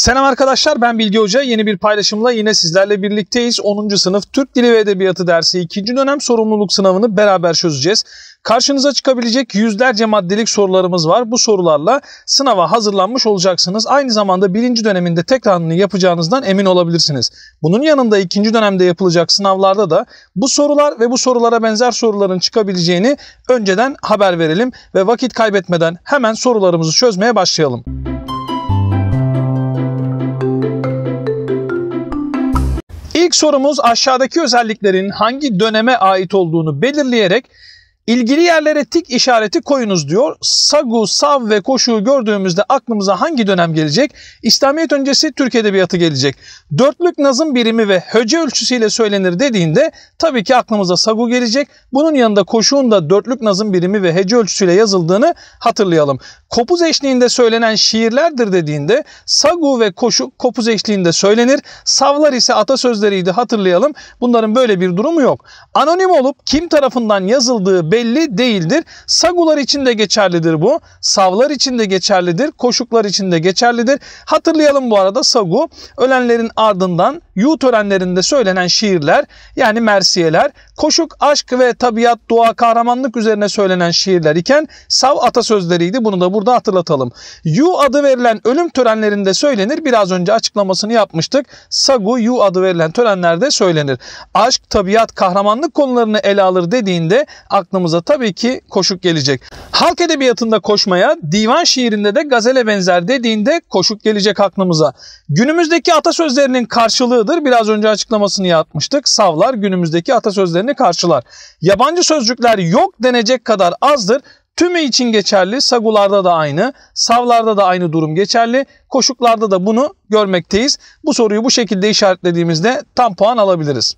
Selam arkadaşlar ben Bilge Hoca. Yeni bir paylaşımla yine sizlerle birlikteyiz. 10. sınıf Türk Dili ve Edebiyatı dersi 2. dönem sorumluluk sınavını beraber çözeceğiz. Karşınıza çıkabilecek yüzlerce maddelik sorularımız var. Bu sorularla sınava hazırlanmış olacaksınız. Aynı zamanda birinci döneminde tekrarını yapacağınızdan emin olabilirsiniz. Bunun yanında ikinci dönemde yapılacak sınavlarda da bu sorular ve bu sorulara benzer soruların çıkabileceğini önceden haber verelim ve vakit kaybetmeden hemen sorularımızı çözmeye başlayalım. İlk sorumuz aşağıdaki özelliklerin hangi döneme ait olduğunu belirleyerek İlgili yerlere tik işareti koyunuz diyor. Sagu, sav ve koşuyu gördüğümüzde aklımıza hangi dönem gelecek? İslamiyet öncesi Türk Edebiyatı gelecek. Dörtlük nazım birimi ve höce ölçüsüyle söylenir dediğinde tabii ki aklımıza sagu gelecek. Bunun yanında koşuğun da dörtlük nazım birimi ve hece ölçüsüyle yazıldığını hatırlayalım. Kopuz eşliğinde söylenen şiirlerdir dediğinde sagu ve koşu kopuz eşliğinde söylenir. Savlar ise atasözleriydi hatırlayalım. Bunların böyle bir durumu yok. Anonim olup kim tarafından yazıldığı belli belli değildir. Sagular için de geçerlidir bu. Savlar için de geçerlidir. Koşuklar için de geçerlidir. Hatırlayalım bu arada sagu ölenlerin ardından Yu törenlerinde söylenen şiirler yani mersiyeler, koşuk, aşk ve tabiat, dua, kahramanlık üzerine söylenen şiirler iken sav atasözleriydi. Bunu da burada hatırlatalım. Yu adı verilen ölüm törenlerinde söylenir. Biraz önce açıklamasını yapmıştık. Sagu Yu adı verilen törenlerde söylenir. Aşk, tabiat, kahramanlık konularını ele alır dediğinde aklımıza tabii ki koşuk gelecek. Halk edebiyatında koşmaya, divan şiirinde de gazele benzer dediğinde koşuk gelecek aklımıza. Günümüzdeki atasözlerinin karşılığı savdır biraz önce açıklamasını yapmıştık. Savlar günümüzdeki atasözlerini karşılar. Yabancı sözcükler yok denecek kadar azdır. Tümü için geçerli, sagularda da aynı, savlarda da aynı durum geçerli, koşuklarda da bunu görmekteyiz. Bu soruyu bu şekilde işaretlediğimizde tam puan alabiliriz.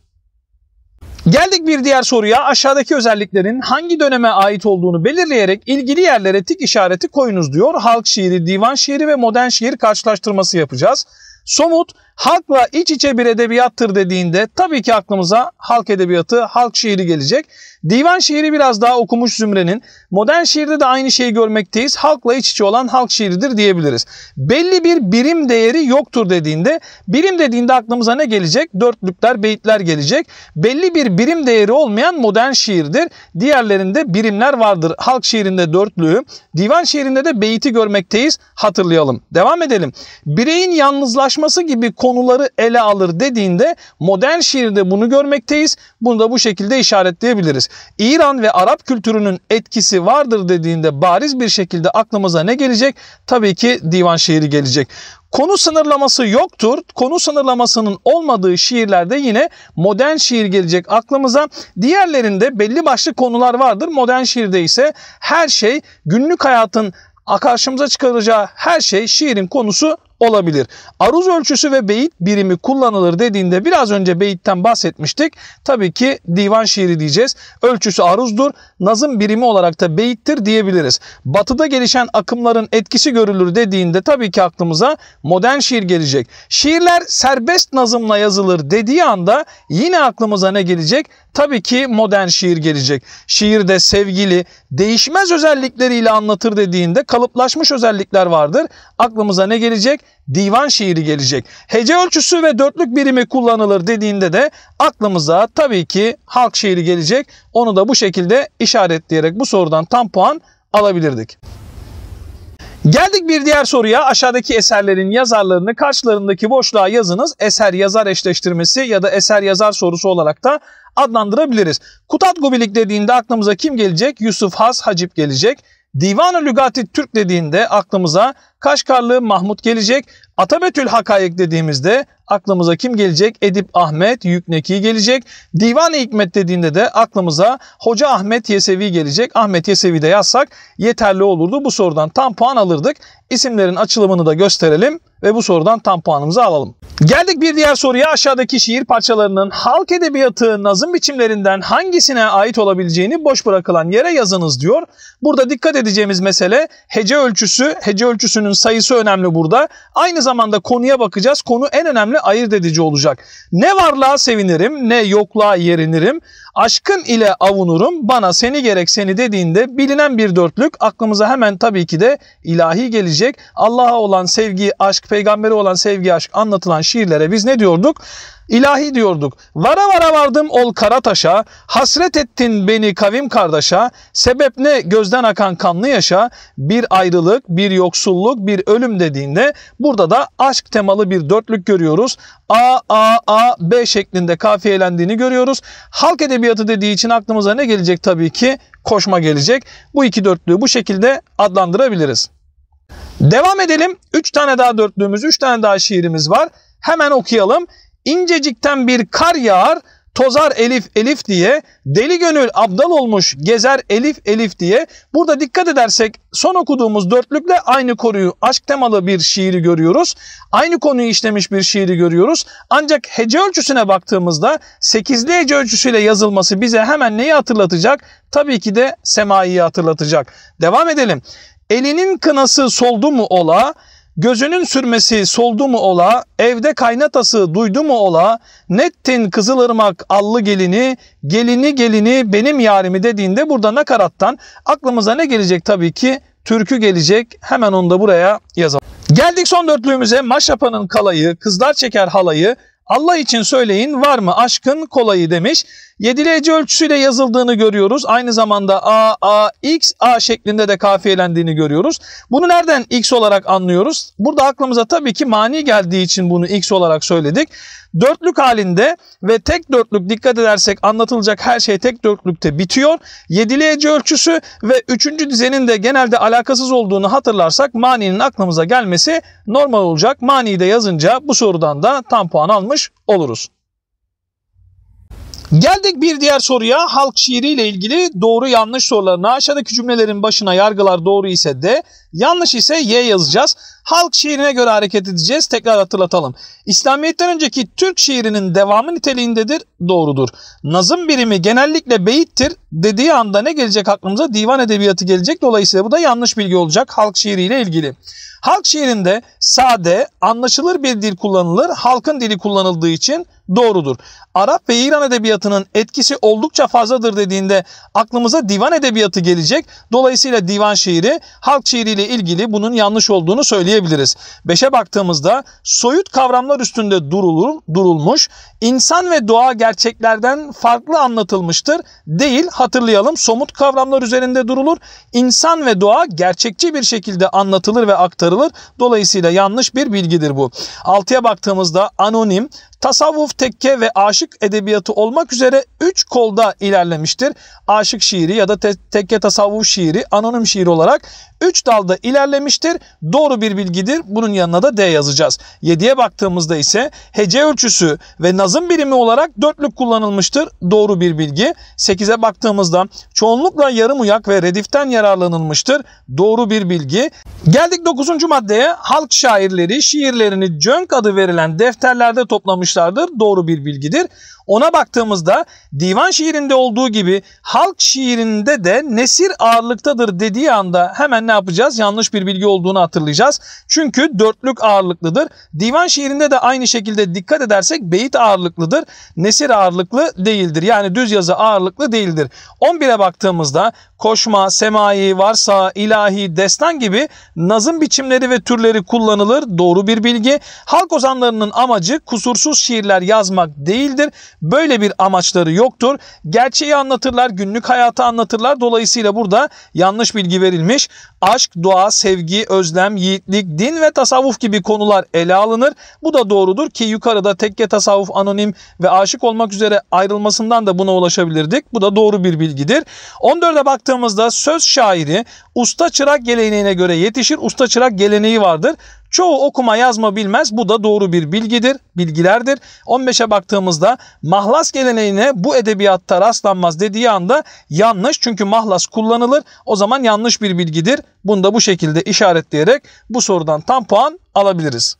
Geldik bir diğer soruya. Aşağıdaki özelliklerin hangi döneme ait olduğunu belirleyerek ilgili yerlere tik işareti koyunuz diyor. Halk şiiri, divan şiiri ve modern şiir karşılaştırması yapacağız. Somut, halkla iç içe bir edebiyattır dediğinde tabii ki aklımıza halk edebiyatı, halk şiiri gelecek. Divan şiiri biraz daha okumuş zümrenin. Modern şiirde de aynı şeyi görmekteyiz. Halkla iç içe olan halk şiiridir diyebiliriz. Belli bir birim değeri yoktur dediğinde, birim dediğinde aklımıza ne gelecek? Dörtlükler, beyitler gelecek. Belli bir birim değeri olmayan modern şiirdir. Diğerlerinde birimler vardır. Halk şiirinde dörtlüğü, divan şiirinde de beyti görmekteyiz. Hatırlayalım. Devam edelim. Bireyin yalnızlaşması gibi konuları ele alır dediğinde modern şiirde bunu görmekteyiz. Bunu da bu şekilde işaretleyebiliriz. İran ve Arap kültürünün etkisi vardır dediğinde bariz bir şekilde aklımıza ne gelecek? Tabii ki divan şiiri gelecek. Konu sınırlaması yoktur. Konu sınırlamasının olmadığı şiirlerde yine modern şiir gelecek aklımıza. Diğerlerinde belli başlı konular vardır. Modern şiirde ise her şey günlük hayatın karşımıza çıkaracağı her şey şiirin konusu olabilir. Aruz ölçüsü ve beyit birimi kullanılır dediğinde biraz önce beyitten bahsetmiştik. Tabii ki divan şiiri diyeceğiz. Ölçüsü aruzdur. Nazım birimi olarak da beyittir diyebiliriz. Batıda gelişen akımların etkisi görülür dediğinde tabii ki aklımıza modern şiir gelecek. Şiirler serbest nazımla yazılır dediği anda yine aklımıza ne gelecek? Tabii ki modern şiir gelecek. Şiirde sevgili değişmez özellikleriyle anlatır dediğinde kalıplaşmış özellikler vardır. Aklımıza ne gelecek? Divan şiiri gelecek. Hece ölçüsü ve dörtlük birimi kullanılır dediğinde de aklımıza tabii ki halk şiiri gelecek. Onu da bu şekilde işaretleyerek bu sorudan tam puan alabilirdik. Geldik bir diğer soruya. Aşağıdaki eserlerin yazarlarını karşılarındaki boşluğa yazınız. Eser yazar eşleştirmesi ya da eser yazar sorusu olarak da adlandırabiliriz. Kutat Gubilik dediğinde aklımıza kim gelecek? Yusuf Has Hacip gelecek. Divan-ı Lügati Türk dediğinde aklımıza Kaşgarlı Mahmut gelecek. Atabetül Hakayık dediğimizde aklımıza kim gelecek? Edip Ahmet Yükneki gelecek. Divan-ı Hikmet dediğinde de aklımıza Hoca Ahmet Yesevi gelecek. Ahmet Yesevi de yazsak yeterli olurdu. Bu sorudan tam puan alırdık. İsimlerin açılımını da gösterelim ve bu sorudan tam puanımızı alalım. Geldik bir diğer soruya aşağıdaki şiir parçalarının halk edebiyatı nazım biçimlerinden hangisine ait olabileceğini boş bırakılan yere yazınız diyor. Burada dikkat edeceğimiz mesele hece ölçüsü, hece ölçüsünün sayısı önemli burada. Aynı zamanda konuya bakacağız. Konu en önemli ayırt edici olacak. Ne varlığa sevinirim, ne yokluğa yerinirim. Aşkın ile avunurum, bana seni gerek seni dediğinde bilinen bir dörtlük aklımıza hemen tabii ki de ilahi gelecek. Allah'a olan sevgi, aşk, peygambere olan sevgi, aşk anlatılan şiirlere biz ne diyorduk? İlahi diyorduk. Vara vara vardım ol Kara Taşa, hasret ettin beni kavim kardeşa, sebep ne gözden akan kanlı yaşa, bir ayrılık, bir yoksulluk, bir ölüm dediğinde burada da aşk temalı bir dörtlük görüyoruz. A, A, A, B şeklinde kafiyelendiğini görüyoruz. Halk edebiyatı dediği için aklımıza ne gelecek tabii ki? Koşma gelecek. Bu iki dörtlüğü bu şekilde adlandırabiliriz. Devam edelim. Üç tane daha dörtlüğümüz, üç tane daha şiirimiz var. Hemen okuyalım. İncecikten bir kar yağar, tozar elif elif diye, deli gönül abdal olmuş gezer elif elif diye. Burada dikkat edersek son okuduğumuz dörtlükle aynı konuyu aşk temalı bir şiiri görüyoruz. Aynı konuyu işlemiş bir şiiri görüyoruz. Ancak hece ölçüsüne baktığımızda sekizli hece ölçüsüyle yazılması bize hemen neyi hatırlatacak? Tabii ki de semayi hatırlatacak. Devam edelim. Elinin kınası soldu mu ola, Gözünün sürmesi soldu mu ola, evde kaynatası duydu mu ola, nettin kızılırmak allı gelini, gelini gelini benim yarimi dediğinde burada nakarattan aklımıza ne gelecek tabii ki? Türkü gelecek. Hemen onu da buraya yazalım. Geldik son dörtlüğümüze. maşapanın kalayı, kızlar çeker halayı, Allah için söyleyin var mı aşkın kolayı demiş. Yedileci ölçüsüyle yazıldığını görüyoruz. Aynı zamanda A, A, X, A şeklinde de kafiyelendiğini görüyoruz. Bunu nereden X olarak anlıyoruz? Burada aklımıza tabii ki mani geldiği için bunu X olarak söyledik. Dörtlük halinde ve tek dörtlük dikkat edersek anlatılacak her şey tek dörtlükte bitiyor. Yedileci ölçüsü ve üçüncü dizenin de genelde alakasız olduğunu hatırlarsak maninin aklımıza gelmesi normal olacak. Maniyi de yazınca bu sorudan da tam puan almış yapmış oluruz. Geldik bir diğer soruya. Halk şiiriyle ilgili doğru yanlış sorularına aşağıdaki cümlelerin başına yargılar doğru ise D, yanlış ise Y yazacağız halk şiirine göre hareket edeceğiz. Tekrar hatırlatalım. İslamiyet'ten önceki Türk şiirinin devamı niteliğindedir, doğrudur. Nazım birimi genellikle beyittir dediği anda ne gelecek aklımıza? Divan edebiyatı gelecek. Dolayısıyla bu da yanlış bilgi olacak halk şiiriyle ilgili. Halk şiirinde sade, anlaşılır bir dil kullanılır. Halkın dili kullanıldığı için doğrudur. Arap ve İran edebiyatının etkisi oldukça fazladır dediğinde aklımıza divan edebiyatı gelecek. Dolayısıyla divan şiiri halk şiiriyle ilgili bunun yanlış olduğunu söyleyebiliriz söyleyebiliriz. Beşe baktığımızda soyut kavramlar üstünde durulur, durulmuş, insan ve doğa gerçeklerden farklı anlatılmıştır. Değil hatırlayalım somut kavramlar üzerinde durulur. İnsan ve doğa gerçekçi bir şekilde anlatılır ve aktarılır. Dolayısıyla yanlış bir bilgidir bu. altıya baktığımızda anonim, tasavvuf, tekke ve aşık edebiyatı olmak üzere üç kolda ilerlemiştir. Aşık şiiri ya da te tekke tasavvuf şiiri anonim şiir olarak üç dalda ilerlemiştir. Doğru bir bilgidir. Bunun yanına da D yazacağız. 7'ye baktığımızda ise hece ölçüsü ve nazım birimi olarak dörtlük kullanılmıştır. Doğru bir bilgi. 8'e baktığımızda çoğunlukla yarım uyak ve rediften yararlanılmıştır. Doğru bir bilgi. Geldik 9. maddeye. Halk şairleri şiirlerini cönk adı verilen defterlerde toplamış yazmışlardır. Doğru bir bilgidir. Ona baktığımızda divan şiirinde olduğu gibi halk şiirinde de nesir ağırlıktadır dediği anda hemen ne yapacağız? Yanlış bir bilgi olduğunu hatırlayacağız. Çünkü dörtlük ağırlıklıdır. Divan şiirinde de aynı şekilde dikkat edersek beyit ağırlıklıdır. Nesir ağırlıklı değildir. Yani düz yazı ağırlıklı değildir. 11'e baktığımızda koşma, semai, varsa, ilahi, destan gibi nazım biçimleri ve türleri kullanılır. Doğru bir bilgi. Halk ozanlarının amacı kusursuz şiirler yazmak değildir. Böyle bir amaçları yoktur. Gerçeği anlatırlar, günlük hayatı anlatırlar. Dolayısıyla burada yanlış bilgi verilmiş. Aşk, dua, sevgi, özlem, yiğitlik, din ve tasavvuf gibi konular ele alınır. Bu da doğrudur ki yukarıda tekke tasavvuf anonim ve aşık olmak üzere ayrılmasından da buna ulaşabilirdik. Bu da doğru bir bilgidir. 14'e baktığımızda söz şairi usta çırak geleneğine göre yetişir. Usta çırak geleneği vardır. Çoğu okuma yazma bilmez. Bu da doğru bir bilgidir, bilgilerdir. 15'e baktığımızda mahlas geleneğine bu edebiyatta rastlanmaz dediği anda yanlış. Çünkü mahlas kullanılır. O zaman yanlış bir bilgidir. Bunu da bu şekilde işaretleyerek bu sorudan tam puan alabiliriz.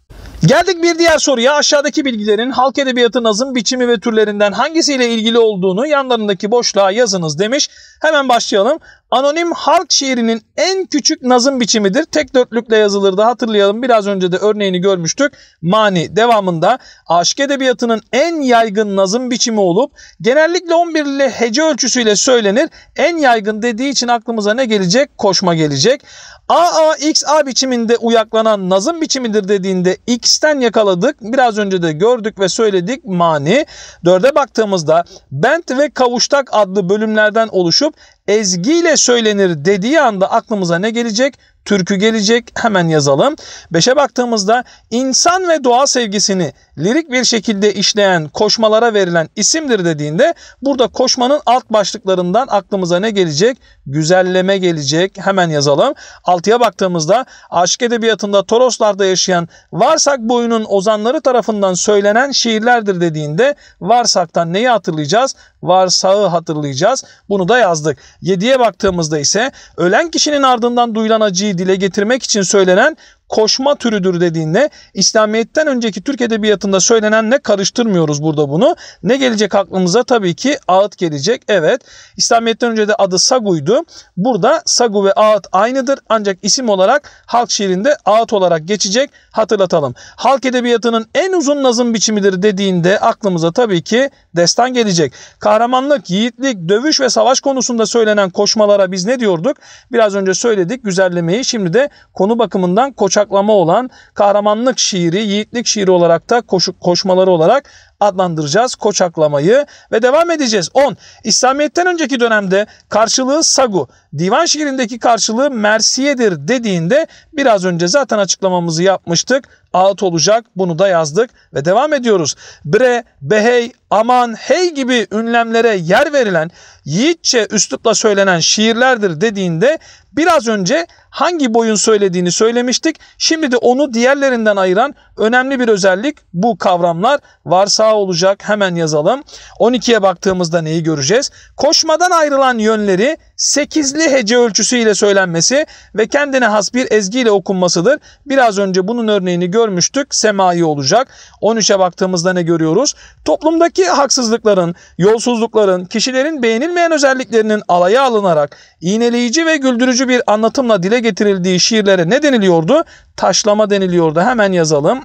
Geldik bir diğer soruya. Aşağıdaki bilgilerin halk edebiyatı nazım biçimi ve türlerinden hangisiyle ilgili olduğunu yanlarındaki boşluğa yazınız demiş. Hemen başlayalım. Anonim halk şiirinin en küçük nazım biçimidir. Tek dörtlükle yazılır. yazılırdı hatırlayalım. Biraz önce de örneğini görmüştük. Mani devamında aşk edebiyatının en yaygın nazım biçimi olup genellikle 11'li hece ölçüsüyle söylenir. En yaygın dediği için aklımıza ne gelecek? Koşma gelecek. Aa xa biçiminde uyaklanan nazım biçimidir dediğinde X'ten yakaladık. Biraz önce de gördük ve söyledik mani. Dörde baktığımızda Bent ve Kavuştak adlı bölümlerden oluşup ezgiyle söylenir dediği anda aklımıza ne gelecek? türkü gelecek. Hemen yazalım. Beşe baktığımızda insan ve doğa sevgisini lirik bir şekilde işleyen koşmalara verilen isimdir dediğinde burada koşmanın alt başlıklarından aklımıza ne gelecek? Güzelleme gelecek. Hemen yazalım. Altıya baktığımızda aşk edebiyatında Toroslar'da yaşayan Varsak boyunun ozanları tarafından söylenen şiirlerdir dediğinde Varsak'tan neyi hatırlayacağız? Varsağı hatırlayacağız. Bunu da yazdık. Yediye baktığımızda ise ölen kişinin ardından duyulan acıyı dile getirmek için söylenen koşma türüdür dediğinde İslamiyet'ten önceki Türk edebiyatında ne karıştırmıyoruz burada bunu. Ne gelecek aklımıza? Tabii ki ağıt gelecek. Evet. İslamiyet'ten önce de adı Sagu'ydu. Burada Sagu ve ağıt aynıdır. Ancak isim olarak halk şiirinde ağıt olarak geçecek. Hatırlatalım. Halk edebiyatının en uzun nazım biçimidir dediğinde aklımıza tabii ki destan gelecek. Kahramanlık, yiğitlik, dövüş ve savaş konusunda söylenen koşmalara biz ne diyorduk? Biraz önce söyledik güzellemeyi. Şimdi de konu bakımından koçak bıçaklama olan kahramanlık şiiri, yiğitlik şiiri olarak da koşu, koşmaları olarak adlandıracağız koçaklamayı ve devam edeceğiz. 10. İslamiyet'ten önceki dönemde karşılığı sagu, divan şiirindeki karşılığı mersiyedir dediğinde biraz önce zaten açıklamamızı yapmıştık out olacak. Bunu da yazdık ve devam ediyoruz. Bre, behey, aman, hey gibi ünlemlere yer verilen yiğitçe üslupla söylenen şiirlerdir dediğinde biraz önce hangi boyun söylediğini söylemiştik. Şimdi de onu diğerlerinden ayıran önemli bir özellik bu kavramlar varsa olacak. Hemen yazalım. 12'ye baktığımızda neyi göreceğiz? Koşmadan ayrılan yönleri sekizli hece ölçüsü ile söylenmesi ve kendine has bir ezgiyle okunmasıdır. Biraz önce bunun örneğini görmüştük. Semai olacak. 13'e baktığımızda ne görüyoruz? Toplumdaki haksızlıkların, yolsuzlukların, kişilerin beğenilmeyen özelliklerinin alaya alınarak iğneleyici ve güldürücü bir anlatımla dile getirildiği şiirlere ne deniliyordu? Taşlama deniliyordu. Hemen yazalım.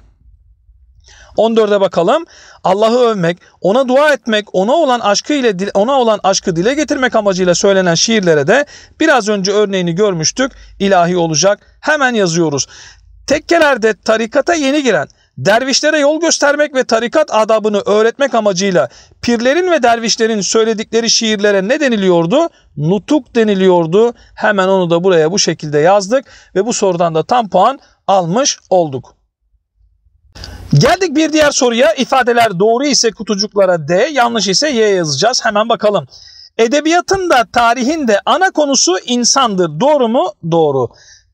14'e bakalım. Allah'ı övmek, ona dua etmek, ona olan aşkı ile ona olan aşkı dile getirmek amacıyla söylenen şiirlere de biraz önce örneğini görmüştük. İlahi olacak. Hemen yazıyoruz. Tekkelerde tarikata yeni giren Dervişlere yol göstermek ve tarikat adabını öğretmek amacıyla pirlerin ve dervişlerin söyledikleri şiirlere ne deniliyordu? Nutuk deniliyordu. Hemen onu da buraya bu şekilde yazdık ve bu sorudan da tam puan almış olduk. Geldik bir diğer soruya. İfadeler doğru ise kutucuklara D, yanlış ise Y yazacağız. Hemen bakalım. Edebiyatın da tarihin de ana konusu insandır. Doğru mu? Doğru.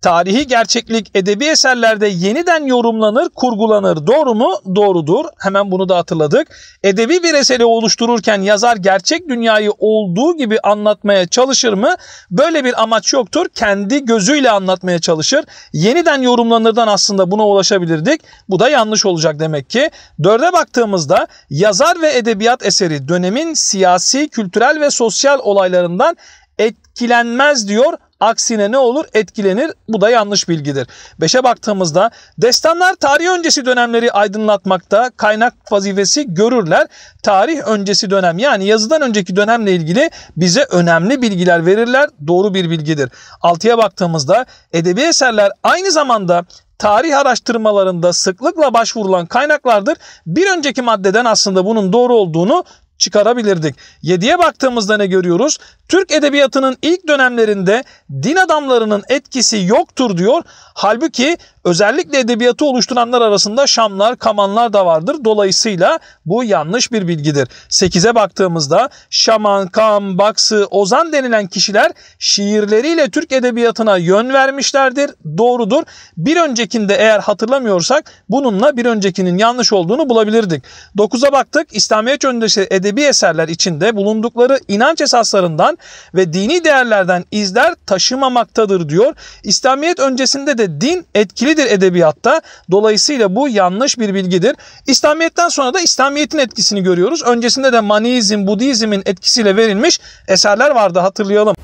Tarihi gerçeklik edebi eserlerde yeniden yorumlanır, kurgulanır. Doğru mu? Doğrudur. Hemen bunu da hatırladık. Edebi bir eseri oluştururken yazar gerçek dünyayı olduğu gibi anlatmaya çalışır mı? Böyle bir amaç yoktur. Kendi gözüyle anlatmaya çalışır. Yeniden yorumlanırdan aslında buna ulaşabilirdik. Bu da yanlış olacak demek ki. Dörde baktığımızda yazar ve edebiyat eseri dönemin siyasi, kültürel ve sosyal olaylarından etkilenmez diyor. Aksine ne olur? Etkilenir. Bu da yanlış bilgidir. Beşe baktığımızda destanlar tarih öncesi dönemleri aydınlatmakta kaynak vazifesi görürler. Tarih öncesi dönem yani yazıdan önceki dönemle ilgili bize önemli bilgiler verirler. Doğru bir bilgidir. Altıya baktığımızda edebi eserler aynı zamanda tarih araştırmalarında sıklıkla başvurulan kaynaklardır. Bir önceki maddeden aslında bunun doğru olduğunu çıkarabilirdik. 7'ye baktığımızda ne görüyoruz? Türk edebiyatının ilk dönemlerinde din adamlarının etkisi yoktur diyor. Halbuki Özellikle edebiyatı oluşturanlar arasında Şamlar, Kamanlar da vardır. Dolayısıyla bu yanlış bir bilgidir. 8'e baktığımızda Şaman, Kam, Baksı, Ozan denilen kişiler şiirleriyle Türk edebiyatına yön vermişlerdir. Doğrudur. Bir öncekinde eğer hatırlamıyorsak bununla bir öncekinin yanlış olduğunu bulabilirdik. 9'a baktık. İslamiyet öncesi edebi eserler içinde bulundukları inanç esaslarından ve dini değerlerden izler taşımamaktadır diyor. İslamiyet öncesinde de din etkili önemlidir edebiyatta. Dolayısıyla bu yanlış bir bilgidir. İslamiyet'ten sonra da İslamiyet'in etkisini görüyoruz. Öncesinde de Maniizm, Budizm'in etkisiyle verilmiş eserler vardı hatırlayalım.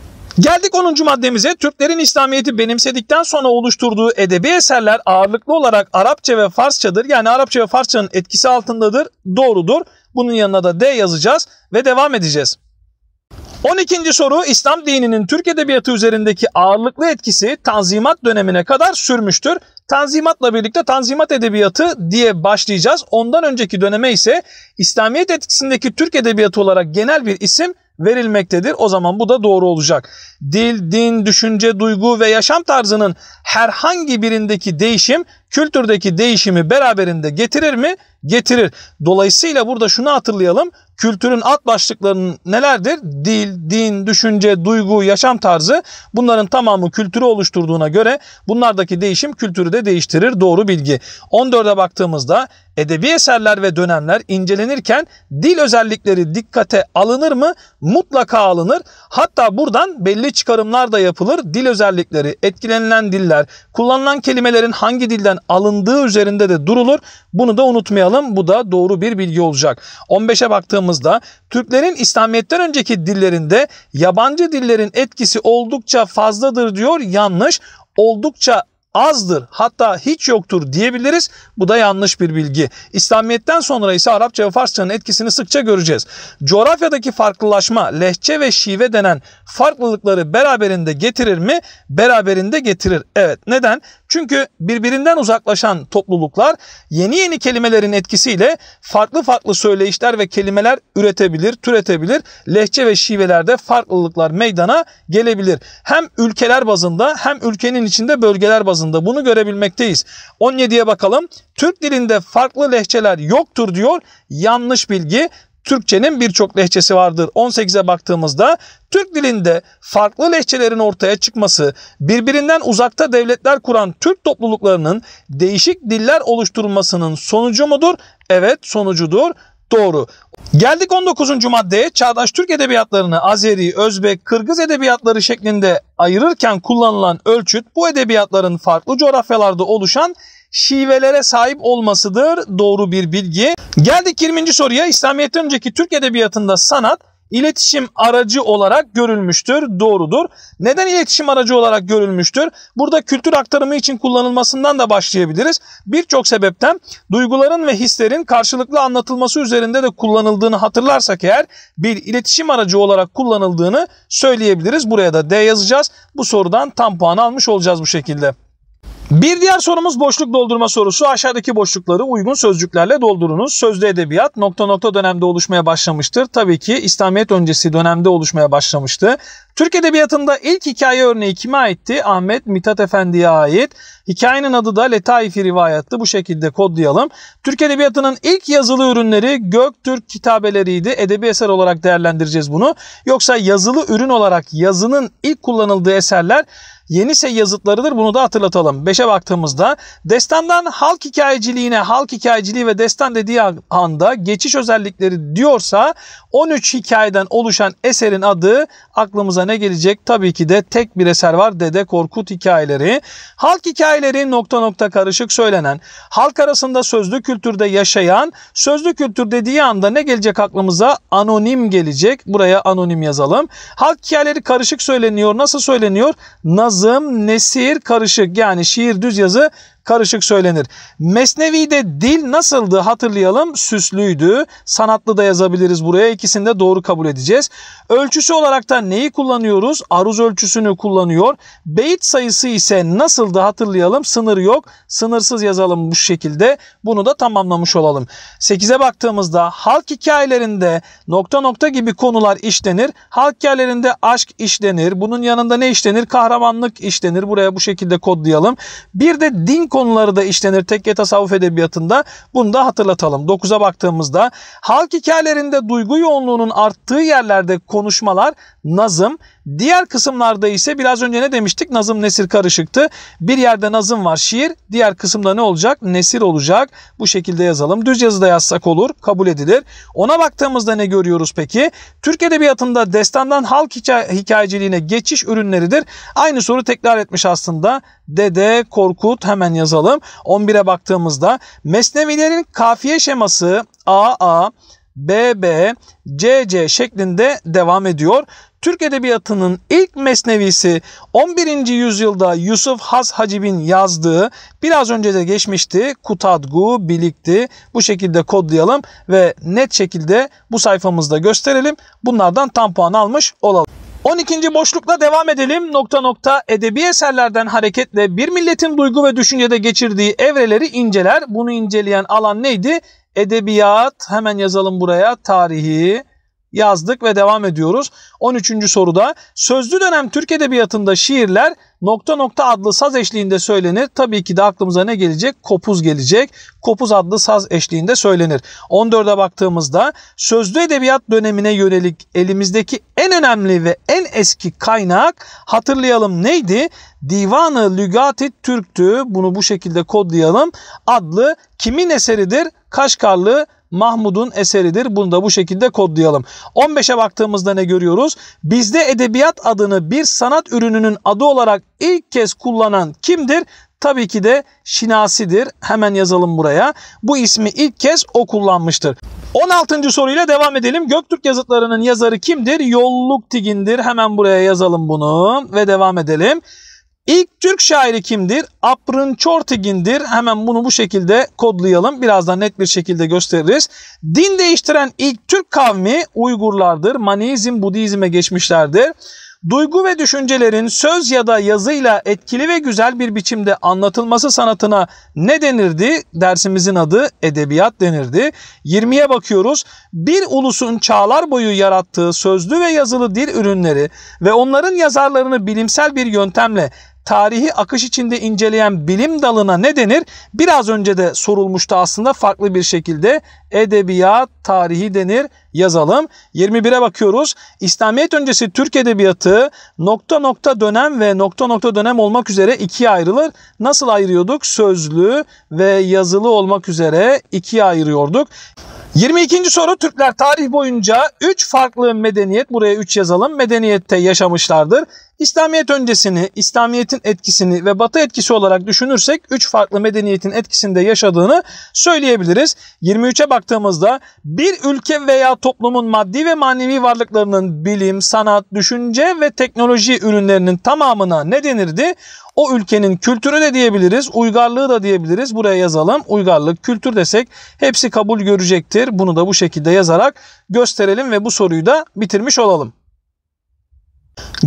Geldik 10. maddemize. Türklerin İslamiyet'i benimsedikten sonra oluşturduğu edebi eserler ağırlıklı olarak Arapça ve Farsçadır. Yani Arapça ve Farsçanın etkisi altındadır. Doğrudur. Bunun yanına da D yazacağız ve devam edeceğiz. 12. soru İslam dininin Türk edebiyatı üzerindeki ağırlıklı etkisi Tanzimat dönemine kadar sürmüştür. Tanzimatla birlikte Tanzimat Edebiyatı diye başlayacağız. Ondan önceki döneme ise İslamiyet etkisindeki Türk Edebiyatı olarak genel bir isim verilmektedir. O zaman bu da doğru olacak. Dil, din, düşünce, duygu ve yaşam tarzının herhangi birindeki değişim kültürdeki değişimi beraberinde getirir mi? Getirir. Dolayısıyla burada şunu hatırlayalım. Kültürün alt başlıklarının nelerdir? Dil, din, düşünce, duygu, yaşam tarzı bunların tamamı kültürü oluşturduğuna göre bunlardaki değişim kültürü de değiştirir. Doğru bilgi. 14'e baktığımızda edebi eserler ve dönemler incelenirken dil özellikleri dikkate alınır mı? Mutlaka alınır. Hatta buradan belli çıkarımlar da yapılır. Dil özellikleri, etkilenilen diller, kullanılan kelimelerin hangi dilden alındığı üzerinde de durulur. Bunu da unutmayalım. Bu da doğru bir bilgi olacak. 15'e baktığımızda Türklerin İslamiyet'ten önceki dillerinde yabancı dillerin etkisi oldukça fazladır diyor. Yanlış oldukça azdır hatta hiç yoktur diyebiliriz. Bu da yanlış bir bilgi. İslamiyet'ten sonra ise Arapça ve Farsçanın etkisini sıkça göreceğiz. Coğrafyadaki farklılaşma, lehçe ve şive denen farklılıkları beraberinde getirir mi? Beraberinde getirir. Evet neden? Çünkü birbirinden uzaklaşan topluluklar yeni yeni kelimelerin etkisiyle farklı farklı söyleyişler ve kelimeler üretebilir, türetebilir. Lehçe ve şivelerde farklılıklar meydana gelebilir. Hem ülkeler bazında hem ülkenin içinde bölgeler bazında bazında bunu görebilmekteyiz. 17'ye bakalım. Türk dilinde farklı lehçeler yoktur diyor. Yanlış bilgi. Türkçenin birçok lehçesi vardır. 18'e baktığımızda Türk dilinde farklı lehçelerin ortaya çıkması, birbirinden uzakta devletler kuran Türk topluluklarının değişik diller oluşturulmasının sonucu mudur? Evet sonucudur doğru. Geldik 19. maddeye. Çağdaş Türk edebiyatlarını Azeri, Özbek, Kırgız edebiyatları şeklinde ayırırken kullanılan ölçüt bu edebiyatların farklı coğrafyalarda oluşan şivelere sahip olmasıdır. Doğru bir bilgi. Geldik 20. soruya. İslamiyet'ten önceki Türk edebiyatında sanat iletişim aracı olarak görülmüştür. Doğrudur. Neden iletişim aracı olarak görülmüştür? Burada kültür aktarımı için kullanılmasından da başlayabiliriz. Birçok sebepten duyguların ve hislerin karşılıklı anlatılması üzerinde de kullanıldığını hatırlarsak eğer bir iletişim aracı olarak kullanıldığını söyleyebiliriz. Buraya da D yazacağız. Bu sorudan tam puan almış olacağız bu şekilde. Bir diğer sorumuz boşluk doldurma sorusu. Aşağıdaki boşlukları uygun sözcüklerle doldurunuz. Sözlü edebiyat nokta nokta dönemde oluşmaya başlamıştır. Tabii ki İslamiyet öncesi dönemde oluşmaya başlamıştı. Türk Edebiyatı'nda ilk hikaye örneği kime aitti? Ahmet Mithat Efendi'ye ait. Hikayenin adı da Letaifi Rivayat'tı. Bu şekilde kodlayalım. Türk Edebiyatı'nın ilk yazılı ürünleri Göktürk kitabeleriydi. Edebi eser olarak değerlendireceğiz bunu. Yoksa yazılı ürün olarak yazının ilk kullanıldığı eserler Yenise şey yazıtlarıdır. Bunu da hatırlatalım. Beşe baktığımızda destandan halk hikayeciliğine halk hikayeciliği ve destan dediği anda geçiş özellikleri diyorsa 13 hikayeden oluşan eserin adı aklımıza ne gündeme gelecek tabii ki de tek bir eser var Dede Korkut hikayeleri. Halk hikayeleri nokta nokta karışık söylenen, halk arasında sözlü kültürde yaşayan, sözlü kültür dediği anda ne gelecek aklımıza? Anonim gelecek. Buraya anonim yazalım. Halk hikayeleri karışık söyleniyor. Nasıl söyleniyor? Nazım, nesir, karışık yani şiir, düz yazı karışık söylenir. Mesnevi'de dil nasıldı hatırlayalım. Süslüydü. Sanatlı da yazabiliriz buraya. İkisini de doğru kabul edeceğiz. Ölçüsü olarak da neyi kullanıyoruz? Aruz ölçüsünü kullanıyor. Beyt sayısı ise nasıldı hatırlayalım. Sınır yok. Sınırsız yazalım bu şekilde. Bunu da tamamlamış olalım. 8'e baktığımızda halk hikayelerinde nokta nokta gibi konular işlenir. Halk hikayelerinde aşk işlenir. Bunun yanında ne işlenir? Kahramanlık işlenir. Buraya bu şekilde kodlayalım. Bir de din konusu konuları da işlenir tekke tasavvuf edebiyatında. Bunu da hatırlatalım. 9'a baktığımızda halk hikayelerinde duygu yoğunluğunun arttığı yerlerde konuşmalar nazım Diğer kısımlarda ise biraz önce ne demiştik? Nazım nesir karışıktı. Bir yerde nazım var şiir. Diğer kısımda ne olacak? Nesir olacak. Bu şekilde yazalım. Düz yazıda yazsak olur. Kabul edilir. Ona baktığımızda ne görüyoruz peki? Türk Edebiyatı'nda destandan halk hikayeciliğine geçiş ürünleridir. Aynı soru tekrar etmiş aslında. Dede, Korkut hemen yazalım. 11'e baktığımızda Mesnevilerin kafiye şeması AA, BB, CC şeklinde devam ediyor. Türk Edebiyatı'nın ilk mesnevisi 11. yüzyılda Yusuf Has Hacib'in yazdığı biraz önce de geçmişti Kutadgu Bilikti bu şekilde kodlayalım ve net şekilde bu sayfamızda gösterelim bunlardan tam puan almış olalım. 12. boşlukla devam edelim. Nokta nokta edebi eserlerden hareketle bir milletin duygu ve düşüncede geçirdiği evreleri inceler. Bunu inceleyen alan neydi? Edebiyat hemen yazalım buraya tarihi yazdık ve devam ediyoruz. 13. soruda sözlü dönem Türk Edebiyatı'nda şiirler nokta nokta adlı saz eşliğinde söylenir. Tabii ki de aklımıza ne gelecek? Kopuz gelecek. Kopuz adlı saz eşliğinde söylenir. 14'e baktığımızda sözlü edebiyat dönemine yönelik elimizdeki en önemli ve en eski kaynak hatırlayalım neydi? Divanı Lügati Türk'tü. Bunu bu şekilde kodlayalım. Adlı kimin eseridir? Kaşgarlı Mahmud'un eseridir. Bunu da bu şekilde kodlayalım. 15'e baktığımızda ne görüyoruz? Bizde edebiyat adını bir sanat ürününün adı olarak ilk kez kullanan kimdir? Tabii ki de Şinasi'dir. Hemen yazalım buraya. Bu ismi ilk kez o kullanmıştır. 16. soruyla devam edelim. Göktürk yazıtlarının yazarı kimdir? Yolluk Tigin'dir. Hemen buraya yazalım bunu ve devam edelim. İlk Türk şairi kimdir? Aprın Çortigin'dir. Hemen bunu bu şekilde kodlayalım. Birazdan net bir şekilde gösteririz. Din değiştiren ilk Türk kavmi Uygurlardır. Maniizm, Budizm'e geçmişlerdir. Duygu ve düşüncelerin söz ya da yazıyla etkili ve güzel bir biçimde anlatılması sanatına ne denirdi? Dersimizin adı edebiyat denirdi. 20'ye bakıyoruz. Bir ulusun çağlar boyu yarattığı sözlü ve yazılı dil ürünleri ve onların yazarlarını bilimsel bir yöntemle tarihi akış içinde inceleyen bilim dalına ne denir? Biraz önce de sorulmuştu aslında farklı bir şekilde edebiyat tarihi denir yazalım. 21'e bakıyoruz. İslamiyet öncesi Türk edebiyatı nokta nokta dönem ve nokta nokta dönem olmak üzere ikiye ayrılır. Nasıl ayırıyorduk? Sözlü ve yazılı olmak üzere ikiye ayırıyorduk. 22. soru Türkler tarih boyunca 3 farklı medeniyet buraya 3 yazalım medeniyette yaşamışlardır. İslamiyet öncesini, İslamiyet'in etkisini ve Batı etkisi olarak düşünürsek 3 farklı medeniyetin etkisinde yaşadığını söyleyebiliriz. 23'e bak baktığımızda bir ülke veya toplumun maddi ve manevi varlıklarının bilim, sanat, düşünce ve teknoloji ürünlerinin tamamına ne denirdi? O ülkenin kültürü de diyebiliriz, uygarlığı da diyebiliriz. Buraya yazalım. Uygarlık, kültür desek hepsi kabul görecektir. Bunu da bu şekilde yazarak gösterelim ve bu soruyu da bitirmiş olalım.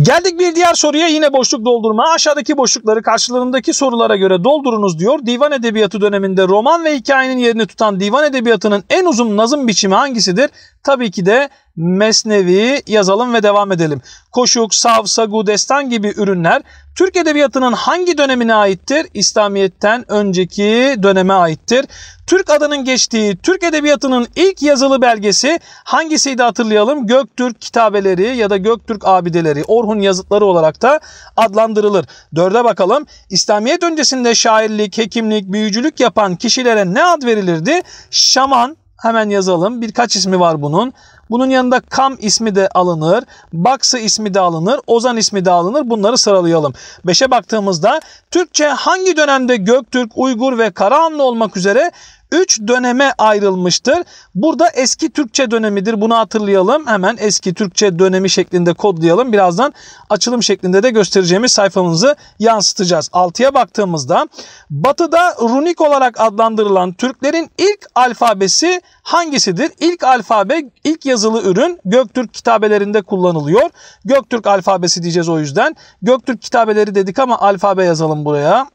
Geldik bir diğer soruya yine boşluk doldurma. Aşağıdaki boşlukları karşılarındaki sorulara göre doldurunuz diyor. Divan edebiyatı döneminde roman ve hikayenin yerini tutan divan edebiyatının en uzun nazım biçimi hangisidir? Tabii ki de Mesnevi yazalım ve devam edelim. Koşuk, sav, sagu, destan gibi ürünler Türk Edebiyatı'nın hangi dönemine aittir? İslamiyet'ten önceki döneme aittir. Türk adının geçtiği Türk Edebiyatı'nın ilk yazılı belgesi hangisiydi hatırlayalım? Göktürk kitabeleri ya da Göktürk abideleri, Orhun yazıtları olarak da adlandırılır. Dörde bakalım. İslamiyet öncesinde şairlik, hekimlik, büyücülük yapan kişilere ne ad verilirdi? Şaman, hemen yazalım. Birkaç ismi var bunun. Bunun yanında Kam ismi de alınır. Baksı ismi de alınır. Ozan ismi de alınır. Bunları sıralayalım. Beşe baktığımızda Türkçe hangi dönemde Göktürk, Uygur ve Karahanlı olmak üzere 3 döneme ayrılmıştır. Burada eski Türkçe dönemidir. Bunu hatırlayalım. Hemen eski Türkçe dönemi şeklinde kodlayalım. Birazdan açılım şeklinde de göstereceğimiz sayfamızı yansıtacağız. 6'ya baktığımızda batıda runik olarak adlandırılan Türklerin ilk alfabesi hangisidir? İlk alfabe, ilk yazılı ürün Göktürk kitabelerinde kullanılıyor. Göktürk alfabesi diyeceğiz o yüzden. Göktürk kitabeleri dedik ama alfabe yazalım buraya.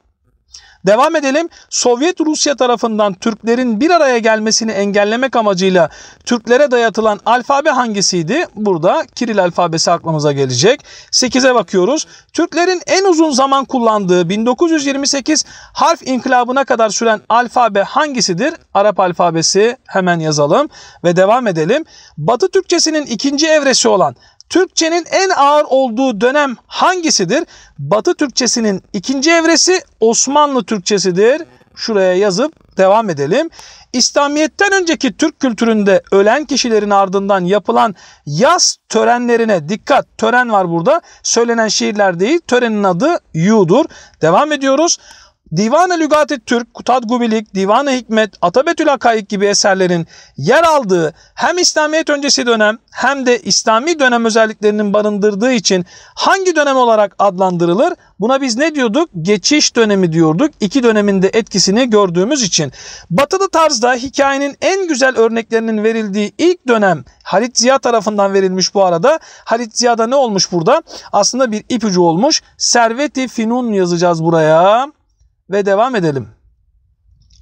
Devam edelim. Sovyet Rusya tarafından Türklerin bir araya gelmesini engellemek amacıyla Türklere dayatılan alfabe hangisiydi? Burada Kiril alfabesi aklımıza gelecek. 8'e bakıyoruz. Türklerin en uzun zaman kullandığı 1928 harf inkılabına kadar süren alfabe hangisidir? Arap alfabesi hemen yazalım ve devam edelim. Batı Türkçesinin ikinci evresi olan Türkçenin en ağır olduğu dönem hangisidir? Batı Türkçesinin ikinci evresi Osmanlı Türkçesidir. Şuraya yazıp devam edelim. İslamiyet'ten önceki Türk kültüründe ölen kişilerin ardından yapılan yaz törenlerine dikkat tören var burada. Söylenen şiirler değil törenin adı yu'dur. Devam ediyoruz. Divan-ı lügat Türk, Kutad Gubilik, Divan-ı Hikmet, Atabetül Hakaik gibi eserlerin yer aldığı hem İslamiyet öncesi dönem hem de İslami dönem özelliklerinin barındırdığı için hangi dönem olarak adlandırılır? Buna biz ne diyorduk? Geçiş dönemi diyorduk. İki döneminde etkisini gördüğümüz için. Batılı tarzda hikayenin en güzel örneklerinin verildiği ilk dönem Halit Ziya tarafından verilmiş bu arada. Halit Ziya'da ne olmuş burada? Aslında bir ipucu olmuş. Serveti Finun yazacağız buraya ve devam edelim.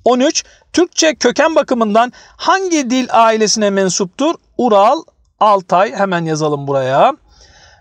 13. Türkçe köken bakımından hangi dil ailesine mensuptur? Ural, Altay hemen yazalım buraya.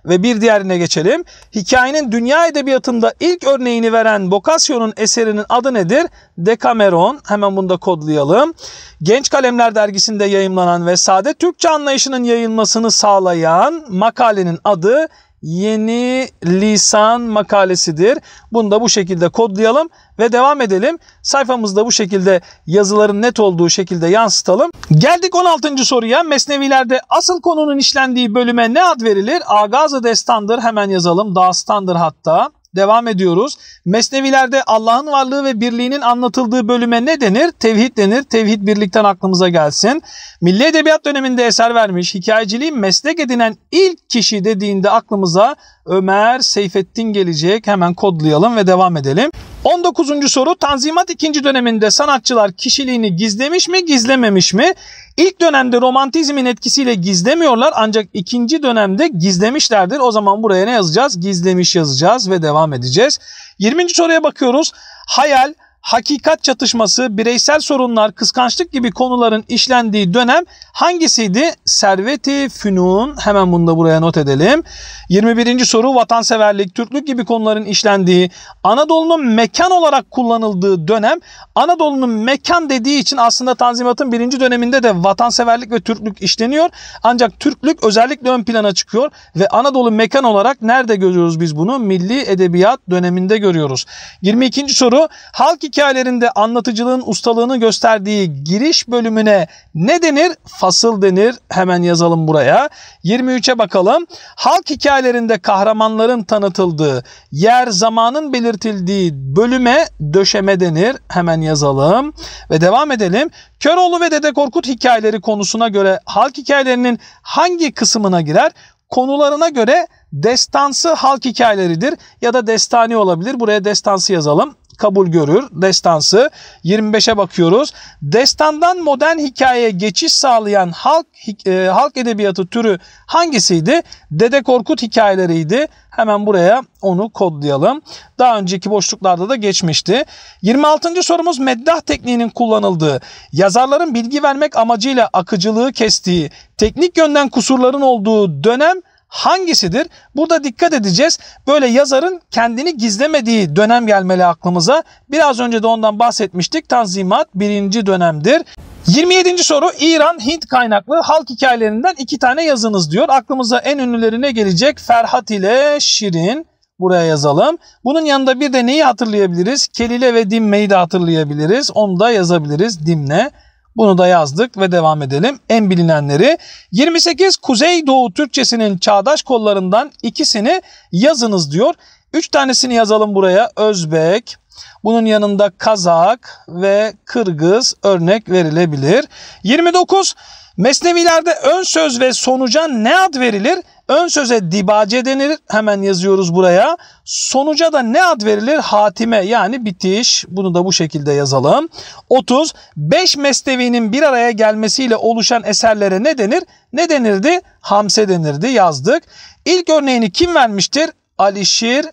Ve bir diğerine geçelim. Hikayenin dünya edebiyatında ilk örneğini veren Boccaccio'nun eserinin adı nedir? Decameron. Hemen bunu da kodlayalım. Genç Kalemler dergisinde yayımlanan ve sade Türkçe anlayışının yayılmasını sağlayan makalenin adı yeni lisan makalesidir. Bunu da bu şekilde kodlayalım ve devam edelim. Sayfamızda bu şekilde yazıların net olduğu şekilde yansıtalım. Geldik 16. soruya. Mesnevilerde asıl konunun işlendiği bölüme ne ad verilir? Agaza destandır hemen yazalım. Dastandır hatta devam ediyoruz. Mesnevilerde Allah'ın varlığı ve birliğinin anlatıldığı bölüme ne denir? Tevhid denir. Tevhid birlikten aklımıza gelsin. Milli Edebiyat döneminde eser vermiş, hikayeciliği meslek edinen ilk kişi dediğinde aklımıza Ömer Seyfettin gelecek. Hemen kodlayalım ve devam edelim. 19. soru Tanzimat 2. döneminde sanatçılar kişiliğini gizlemiş mi gizlememiş mi? İlk dönemde romantizmin etkisiyle gizlemiyorlar ancak ikinci dönemde gizlemişlerdir. O zaman buraya ne yazacağız? Gizlemiş yazacağız ve devam edeceğiz. 20. soruya bakıyoruz. Hayal, hakikat çatışması, bireysel sorunlar, kıskançlık gibi konuların işlendiği dönem hangisiydi? Serveti Fünun. Hemen bunu da buraya not edelim. 21. soru vatanseverlik, Türklük gibi konuların işlendiği, Anadolu'nun mekan olarak kullanıldığı dönem. Anadolu'nun mekan dediği için aslında Tanzimat'ın birinci döneminde de vatanseverlik ve Türklük işleniyor. Ancak Türklük özellikle ön plana çıkıyor ve Anadolu mekan olarak nerede görüyoruz biz bunu? Milli Edebiyat döneminde görüyoruz. 22. soru halk hikayelerinde anlatıcılığın ustalığını gösterdiği giriş bölümüne ne denir? Fasıl denir. Hemen yazalım buraya. 23'e bakalım. Halk hikayelerinde kahramanların tanıtıldığı, yer zamanın belirtildiği bölüme döşeme denir. Hemen yazalım ve devam edelim. Köroğlu ve Dede Korkut hikayeleri konusuna göre halk hikayelerinin hangi kısmına girer? Konularına göre destansı halk hikayeleridir ya da destani olabilir. Buraya destansı yazalım kabul görür destansı. 25'e bakıyoruz. Destandan modern hikayeye geçiş sağlayan halk e, halk edebiyatı türü hangisiydi? Dede Korkut hikayeleriydi. Hemen buraya onu kodlayalım. Daha önceki boşluklarda da geçmişti. 26. sorumuz meddah tekniğinin kullanıldığı, yazarların bilgi vermek amacıyla akıcılığı kestiği, teknik yönden kusurların olduğu dönem hangisidir? Burada dikkat edeceğiz. Böyle yazarın kendini gizlemediği dönem gelmeli aklımıza. Biraz önce de ondan bahsetmiştik. Tanzimat birinci dönemdir. 27. soru İran Hint kaynaklı halk hikayelerinden iki tane yazınız diyor. Aklımıza en ünlülerine gelecek Ferhat ile Şirin buraya yazalım. Bunun yanında bir de neyi hatırlayabiliriz? Kelile ve Dimme'yi de hatırlayabiliriz. Onu da yazabiliriz Dimne. Bunu da yazdık ve devam edelim. En bilinenleri 28 Kuzeydoğu Türkçesinin çağdaş kollarından ikisini yazınız diyor. Üç tanesini yazalım buraya. Özbek, bunun yanında Kazak ve Kırgız örnek verilebilir. 29 Mesnevilerde ön söz ve sonuca ne ad verilir? Ön söze dibace denir. Hemen yazıyoruz buraya. Sonuca da ne ad verilir? Hatime yani bitiş. Bunu da bu şekilde yazalım. 30. 5 meslevinin bir araya gelmesiyle oluşan eserlere ne denir? Ne denirdi? Hamse denirdi. Yazdık. İlk örneğini kim vermiştir? Alişir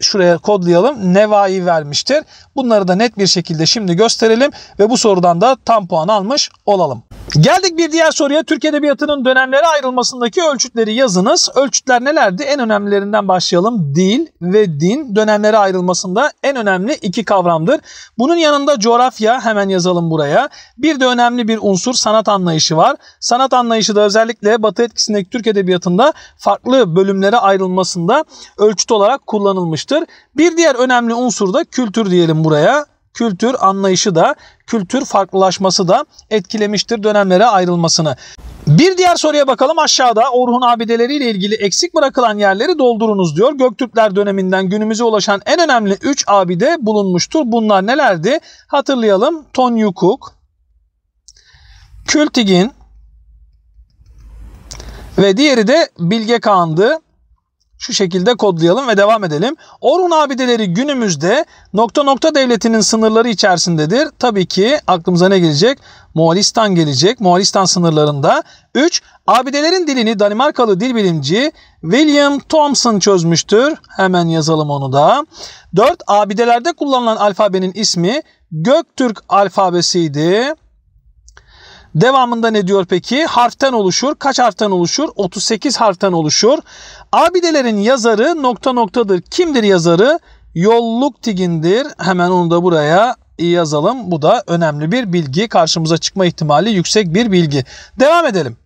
şuraya kodlayalım. Neva'yı vermiştir. Bunları da net bir şekilde şimdi gösterelim ve bu sorudan da tam puan almış olalım. Geldik bir diğer soruya. Türk Edebiyatı'nın dönemlere ayrılmasındaki ölçütleri yazınız. Ölçütler nelerdi? En önemlilerinden başlayalım. Dil ve din dönemlere ayrılmasında en önemli iki kavramdır. Bunun yanında coğrafya hemen yazalım buraya. Bir de önemli bir unsur sanat anlayışı var. Sanat anlayışı da özellikle Batı etkisindeki Türk Edebiyatı'nda farklı bölümlere ayrılmasında ölçüt olarak kullanılmış yapmıştır. Bir diğer önemli unsur da kültür diyelim buraya. Kültür anlayışı da, kültür farklılaşması da etkilemiştir dönemlere ayrılmasını. Bir diğer soruya bakalım aşağıda Orhun abideleriyle ilgili eksik bırakılan yerleri doldurunuz diyor. Göktürkler döneminden günümüze ulaşan en önemli 3 abide bulunmuştur. Bunlar nelerdi? Hatırlayalım Tonyukuk, Kültigin ve diğeri de Bilge Kağan'dı şu şekilde kodlayalım ve devam edelim. Orhun abideleri günümüzde nokta nokta devletinin sınırları içerisindedir. Tabii ki aklımıza ne gelecek? Moğolistan gelecek. Moğolistan sınırlarında. 3. Abidelerin dilini Danimarkalı dil bilimci William Thompson çözmüştür. Hemen yazalım onu da. 4. Abidelerde kullanılan alfabenin ismi Göktürk alfabesiydi. Devamında ne diyor peki? Harften oluşur. Kaç harften oluşur? 38 harften oluşur. Abidelerin yazarı nokta noktadır. Kimdir yazarı? Yolluk Tigin'dir. Hemen onu da buraya yazalım. Bu da önemli bir bilgi. Karşımıza çıkma ihtimali yüksek bir bilgi. Devam edelim.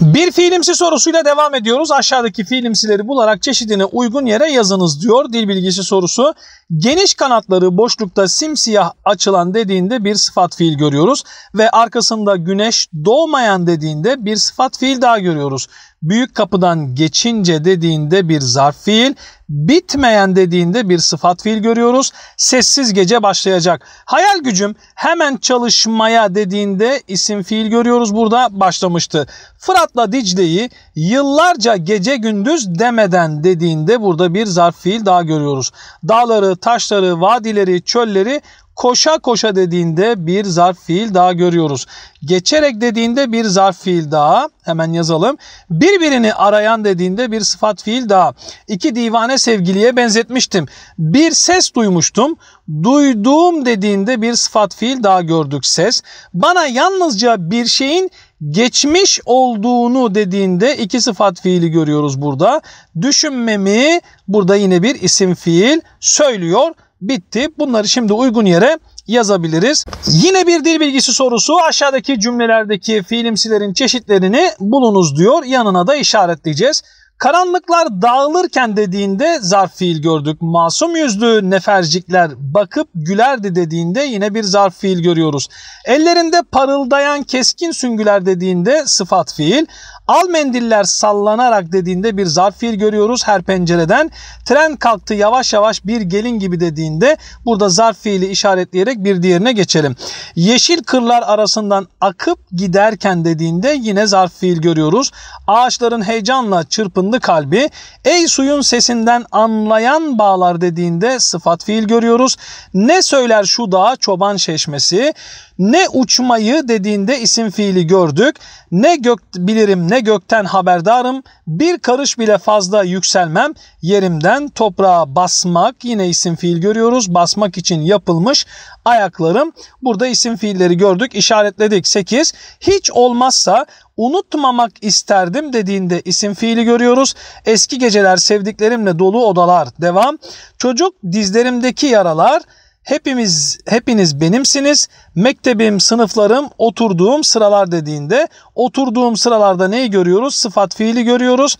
Bir fiilimsi sorusuyla devam ediyoruz. Aşağıdaki fiilimsileri bularak çeşidini uygun yere yazınız diyor dil bilgisi sorusu. Geniş kanatları boşlukta simsiyah açılan dediğinde bir sıfat fiil görüyoruz ve arkasında güneş doğmayan dediğinde bir sıfat fiil daha görüyoruz büyük kapıdan geçince dediğinde bir zarf fiil, bitmeyen dediğinde bir sıfat fiil görüyoruz. Sessiz gece başlayacak. Hayal gücüm hemen çalışmaya dediğinde isim fiil görüyoruz. Burada başlamıştı. Fırat'la Dicle'yi yıllarca gece gündüz demeden dediğinde burada bir zarf fiil daha görüyoruz. Dağları, taşları, vadileri, çölleri Koşa koşa dediğinde bir zarf fiil daha görüyoruz. Geçerek dediğinde bir zarf fiil daha. Hemen yazalım. Birbirini arayan dediğinde bir sıfat fiil daha. İki divane sevgiliye benzetmiştim. Bir ses duymuştum. Duyduğum dediğinde bir sıfat fiil daha gördük ses. Bana yalnızca bir şeyin geçmiş olduğunu dediğinde iki sıfat fiili görüyoruz burada. Düşünmemi burada yine bir isim fiil söylüyor bitti. Bunları şimdi uygun yere yazabiliriz. Yine bir dil bilgisi sorusu aşağıdaki cümlelerdeki fiilimsilerin çeşitlerini bulunuz diyor. Yanına da işaretleyeceğiz. Karanlıklar dağılırken dediğinde zarf fiil gördük. Masum yüzlü nefercikler bakıp gülerdi dediğinde yine bir zarf fiil görüyoruz. Ellerinde parıldayan keskin süngüler dediğinde sıfat fiil. Al mendiller sallanarak dediğinde bir zarfir görüyoruz her pencereden. Tren kalktı yavaş yavaş bir gelin gibi dediğinde burada zarf fiili işaretleyerek bir diğerine geçelim. Yeşil kırlar arasından akıp giderken dediğinde yine zarf fiil görüyoruz. Ağaçların heyecanla çırpındı kalbi. Ey suyun sesinden anlayan bağlar dediğinde sıfat fiil görüyoruz. Ne söyler şu dağ çoban çeşmesi? Ne uçmayı dediğinde isim fiili gördük. Ne gök bilirim ne gökten haberdarım. Bir karış bile fazla yükselmem. Yerimden toprağa basmak yine isim fiil görüyoruz. Basmak için yapılmış ayaklarım. Burada isim fiilleri gördük. işaretledik 8. Hiç olmazsa unutmamak isterdim dediğinde isim fiili görüyoruz. Eski geceler sevdiklerimle dolu odalar devam. Çocuk dizlerimdeki yaralar hepimiz hepiniz benimsiniz. Mektebim, sınıflarım, oturduğum sıralar dediğinde oturduğum sıralarda neyi görüyoruz? Sıfat fiili görüyoruz.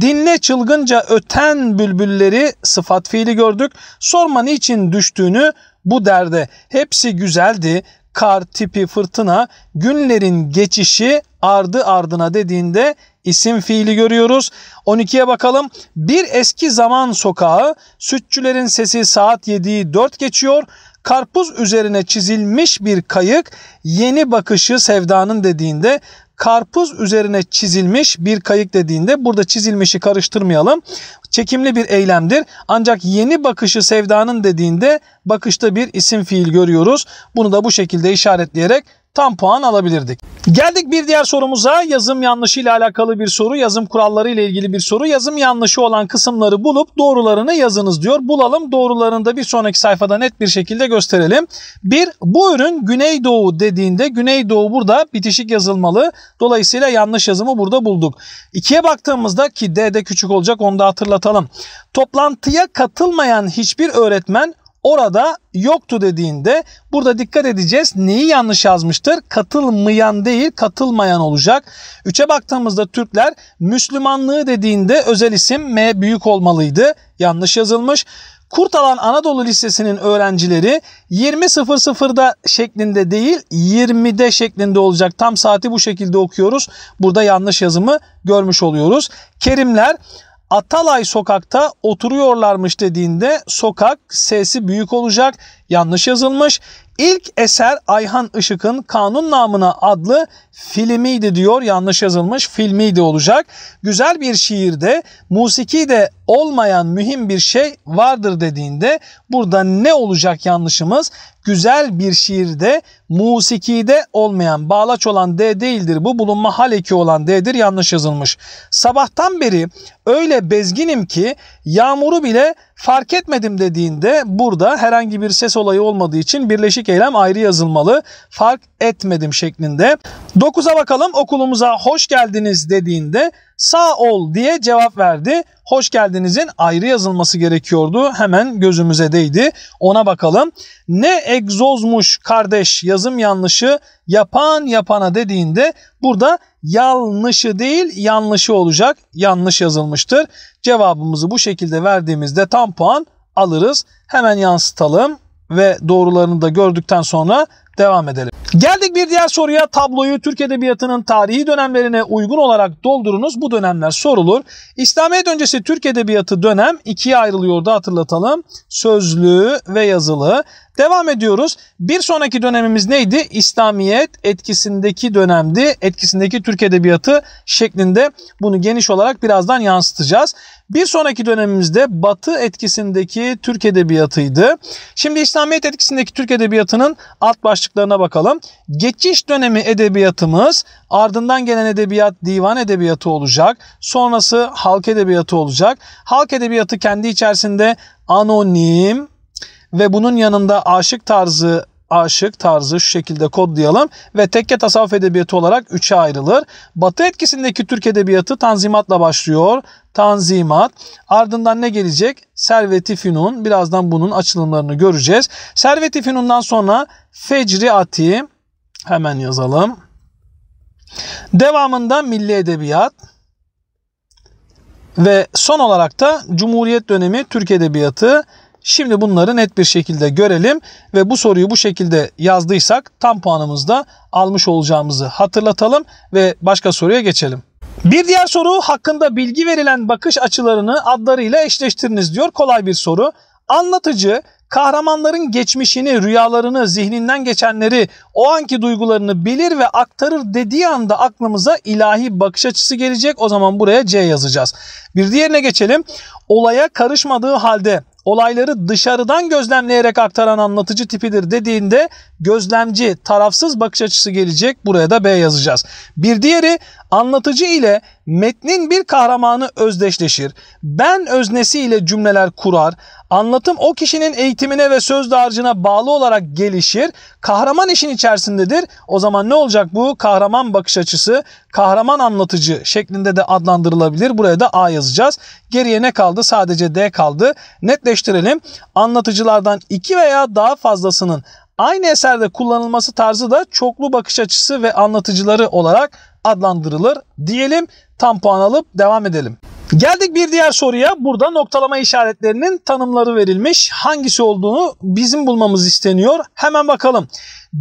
Dinle çılgınca öten bülbülleri sıfat fiili gördük. Sorman için düştüğünü bu derde. Hepsi güzeldi. Kar tipi fırtına, günlerin geçişi ardı ardına dediğinde isim fiili görüyoruz. 12'ye bakalım. Bir eski zaman sokağı sütçülerin sesi saat 7'yi 4 geçiyor. Karpuz üzerine çizilmiş bir kayık yeni bakışı sevdanın dediğinde karpuz üzerine çizilmiş bir kayık dediğinde burada çizilmişi karıştırmayalım. Çekimli bir eylemdir. Ancak yeni bakışı sevdanın dediğinde bakışta bir isim fiil görüyoruz. Bunu da bu şekilde işaretleyerek tam puan alabilirdik. Geldik bir diğer sorumuza. Yazım yanlışı ile alakalı bir soru. Yazım kuralları ile ilgili bir soru. Yazım yanlışı olan kısımları bulup doğrularını yazınız diyor. Bulalım doğrularını da bir sonraki sayfada net bir şekilde gösterelim. Bir bu ürün Güneydoğu dediğinde Güneydoğu burada bitişik yazılmalı. Dolayısıyla yanlış yazımı burada bulduk. İkiye baktığımızda ki D de küçük olacak onu da hatırlatalım. Toplantıya katılmayan hiçbir öğretmen orada yoktu dediğinde burada dikkat edeceğiz. Neyi yanlış yazmıştır? Katılmayan değil katılmayan olacak. üçe baktığımızda Türkler Müslümanlığı dediğinde özel isim M büyük olmalıydı. Yanlış yazılmış. Kurtalan Anadolu Lisesi'nin öğrencileri 20.00'da şeklinde değil 20'de şeklinde olacak. Tam saati bu şekilde okuyoruz. Burada yanlış yazımı görmüş oluyoruz. Kerimler Atalay sokakta oturuyorlarmış dediğinde sokak sesi büyük olacak yanlış yazılmış. İlk eser Ayhan Işık'ın Kanun Namına adlı filmiydi diyor. Yanlış yazılmış filmiydi olacak. Güzel bir şiirde musiki de olmayan mühim bir şey vardır dediğinde burada ne olacak yanlışımız? Güzel bir şiirde de olmayan bağlaç olan D değildir. Bu bulunma hal eki olan D'dir yanlış yazılmış. Sabahtan beri öyle bezginim ki yağmuru bile fark etmedim dediğinde burada herhangi bir ses olayı olmadığı için birleşik eylem ayrı yazılmalı. Fark etmedim şeklinde. 9'a bakalım okulumuza hoş geldiniz dediğinde sağ ol diye cevap verdi hoş geldinizin ayrı yazılması gerekiyordu. Hemen gözümüze değdi. Ona bakalım. Ne egzozmuş kardeş yazım yanlışı yapan yapana dediğinde burada yanlışı değil yanlışı olacak. Yanlış yazılmıştır. Cevabımızı bu şekilde verdiğimizde tam puan alırız. Hemen yansıtalım ve doğrularını da gördükten sonra Devam edelim. Geldik bir diğer soruya. Tabloyu Türk Edebiyatı'nın tarihi dönemlerine uygun olarak doldurunuz. Bu dönemler sorulur. İslamiyet öncesi Türk Edebiyatı dönem ikiye ayrılıyordu hatırlatalım. Sözlü ve yazılı. Devam ediyoruz. Bir sonraki dönemimiz neydi? İslamiyet etkisindeki dönemdi. Etkisindeki Türk Edebiyatı şeklinde bunu geniş olarak birazdan yansıtacağız. Bir sonraki dönemimizde Batı etkisindeki Türk edebiyatıydı. Şimdi İslamiyet etkisindeki Türk edebiyatının alt başlıklarına bakalım. Geçiş dönemi edebiyatımız ardından gelen edebiyat divan edebiyatı olacak. Sonrası halk edebiyatı olacak. Halk edebiyatı kendi içerisinde anonim ve bunun yanında aşık tarzı aşık tarzı şu şekilde kodlayalım ve tekke tasavvuf edebiyatı olarak üçe ayrılır. Batı etkisindeki Türk edebiyatı Tanzimat'la başlıyor. Tanzimat. Ardından ne gelecek? Servet-i Fünun. Birazdan bunun açılımlarını göreceğiz. Servet-i Fünun'dan sonra Fecri Ati. Hemen yazalım. Devamında Milli Edebiyat. Ve son olarak da Cumhuriyet dönemi Türk Edebiyatı Şimdi bunları net bir şekilde görelim ve bu soruyu bu şekilde yazdıysak tam puanımızı da almış olacağımızı hatırlatalım ve başka soruya geçelim. Bir diğer soru hakkında bilgi verilen bakış açılarını adlarıyla eşleştiriniz diyor. Kolay bir soru. Anlatıcı kahramanların geçmişini, rüyalarını, zihninden geçenleri, o anki duygularını bilir ve aktarır dediği anda aklımıza ilahi bakış açısı gelecek. O zaman buraya C yazacağız. Bir diğerine geçelim. Olaya karışmadığı halde olayları dışarıdan gözlemleyerek aktaran anlatıcı tipidir dediğinde gözlemci tarafsız bakış açısı gelecek. Buraya da B yazacağız. Bir diğeri Anlatıcı ile metnin bir kahramanı özdeşleşir. Ben öznesi ile cümleler kurar. Anlatım o kişinin eğitimine ve söz dağarcığına bağlı olarak gelişir. Kahraman işin içerisindedir. O zaman ne olacak bu? Kahraman bakış açısı, kahraman anlatıcı şeklinde de adlandırılabilir. Buraya da A yazacağız. Geriye ne kaldı? Sadece D kaldı. Netleştirelim. Anlatıcılardan iki veya daha fazlasının aynı eserde kullanılması tarzı da çoklu bakış açısı ve anlatıcıları olarak adlandırılır diyelim. Tam puan alıp devam edelim. Geldik bir diğer soruya. Burada noktalama işaretlerinin tanımları verilmiş. Hangisi olduğunu bizim bulmamız isteniyor. Hemen bakalım.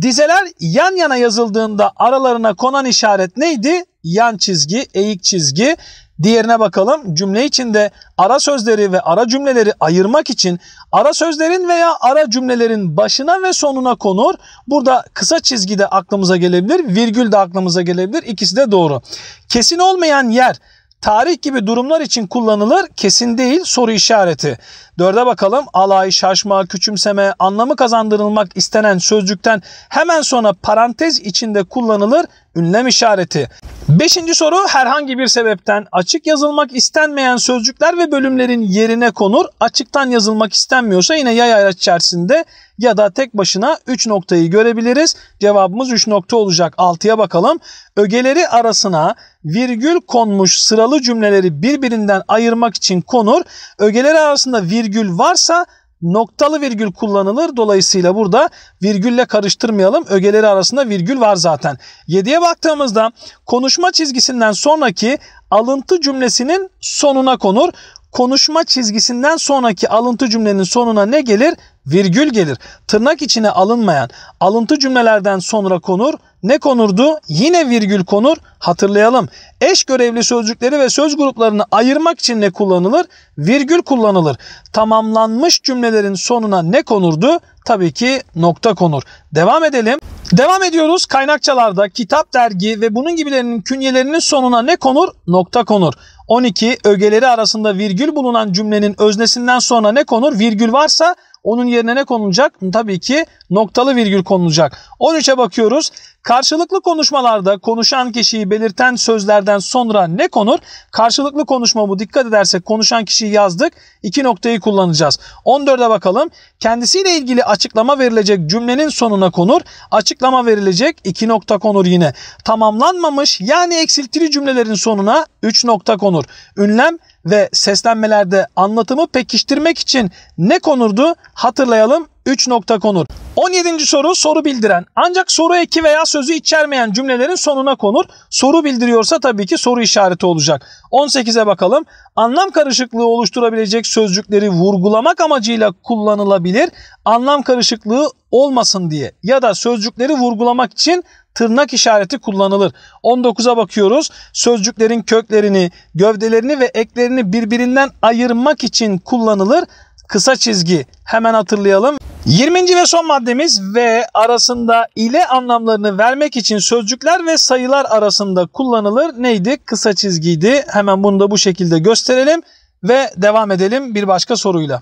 Dizeler yan yana yazıldığında aralarına konan işaret neydi? Yan çizgi, eğik çizgi Diğerine bakalım. Cümle içinde ara sözleri ve ara cümleleri ayırmak için ara sözlerin veya ara cümlelerin başına ve sonuna konur. Burada kısa çizgi de aklımıza gelebilir, virgül de aklımıza gelebilir. İkisi de doğru. Kesin olmayan yer Tarih gibi durumlar için kullanılır, kesin değil soru işareti. Dörde bakalım. Alay, şaşma, küçümseme, anlamı kazandırılmak istenen sözcükten hemen sonra parantez içinde kullanılır ünlem işareti. Beşinci soru herhangi bir sebepten açık yazılmak istenmeyen sözcükler ve bölümlerin yerine konur. Açıktan yazılmak istenmiyorsa yine yay araç içerisinde ya da tek başına 3 noktayı görebiliriz. Cevabımız 3 nokta olacak. 6'ya bakalım. Ögeleri arasına virgül konmuş sıralı cümleleri birbirinden ayırmak için konur. Ögeleri arasında virgül varsa noktalı virgül kullanılır. Dolayısıyla burada virgülle karıştırmayalım. Ögeleri arasında virgül var zaten. 7'ye baktığımızda konuşma çizgisinden sonraki alıntı cümlesinin sonuna konur konuşma çizgisinden sonraki alıntı cümlenin sonuna ne gelir? Virgül gelir. Tırnak içine alınmayan alıntı cümlelerden sonra konur. Ne konurdu? Yine virgül konur. Hatırlayalım. Eş görevli sözcükleri ve söz gruplarını ayırmak için ne kullanılır? Virgül kullanılır. Tamamlanmış cümlelerin sonuna ne konurdu? Tabii ki nokta konur. Devam edelim. Devam ediyoruz. Kaynakçalarda kitap, dergi ve bunun gibilerinin künyelerinin sonuna ne konur? Nokta konur. 12 ögeleri arasında virgül bulunan cümlenin öznesinden sonra ne konur? Virgül varsa onun yerine ne konulacak? Tabii ki noktalı virgül konulacak. 13'e bakıyoruz. Karşılıklı konuşmalarda konuşan kişiyi belirten sözlerden sonra ne konur? Karşılıklı konuşma bu. Dikkat edersek konuşan kişiyi yazdık. İki noktayı kullanacağız. 14'e bakalım. Kendisiyle ilgili açıklama verilecek cümlenin sonuna konur. Açıklama verilecek iki nokta konur yine. Tamamlanmamış yani eksiltili cümlelerin sonuna 3 nokta konur. Ünlem ve seslenmelerde anlatımı pekiştirmek için ne konurdu? Hatırlayalım 3 nokta konur. 17. soru soru bildiren ancak soru eki veya sözü içermeyen cümlelerin sonuna konur. Soru bildiriyorsa tabii ki soru işareti olacak. 18'e bakalım. Anlam karışıklığı oluşturabilecek sözcükleri vurgulamak amacıyla kullanılabilir. Anlam karışıklığı olmasın diye ya da sözcükleri vurgulamak için tırnak işareti kullanılır. 19'a bakıyoruz. Sözcüklerin köklerini, gövdelerini ve eklerini birbirinden ayırmak için kullanılır. Kısa çizgi hemen hatırlayalım. 20. ve son maddemiz ve arasında ile anlamlarını vermek için sözcükler ve sayılar arasında kullanılır. Neydi? Kısa çizgiydi. Hemen bunu da bu şekilde gösterelim ve devam edelim bir başka soruyla.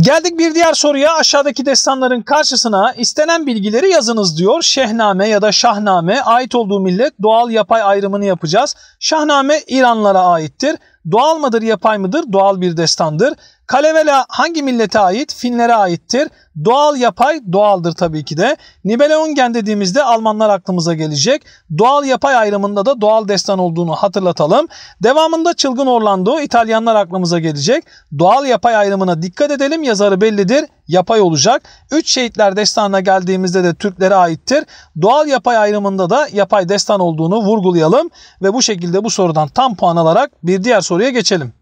Geldik bir diğer soruya. Aşağıdaki destanların karşısına istenen bilgileri yazınız diyor. Şehname ya da Şahname ait olduğu millet doğal yapay ayrımını yapacağız. Şahname İranlara aittir. Doğal mıdır yapay mıdır? Doğal bir destandır. Kalevela hangi millete ait? Finlere aittir. Doğal yapay doğaldır tabii ki de. Nibelungen dediğimizde Almanlar aklımıza gelecek. Doğal yapay ayrımında da doğal destan olduğunu hatırlatalım. Devamında Çılgın Orlando İtalyanlar aklımıza gelecek. Doğal yapay ayrımına dikkat edelim. Yazarı bellidir. Yapay olacak. Üç Şehitler Destanı'na geldiğimizde de Türklere aittir. Doğal yapay ayrımında da yapay destan olduğunu vurgulayalım ve bu şekilde bu sorudan tam puan alarak bir diğer soruya geçelim.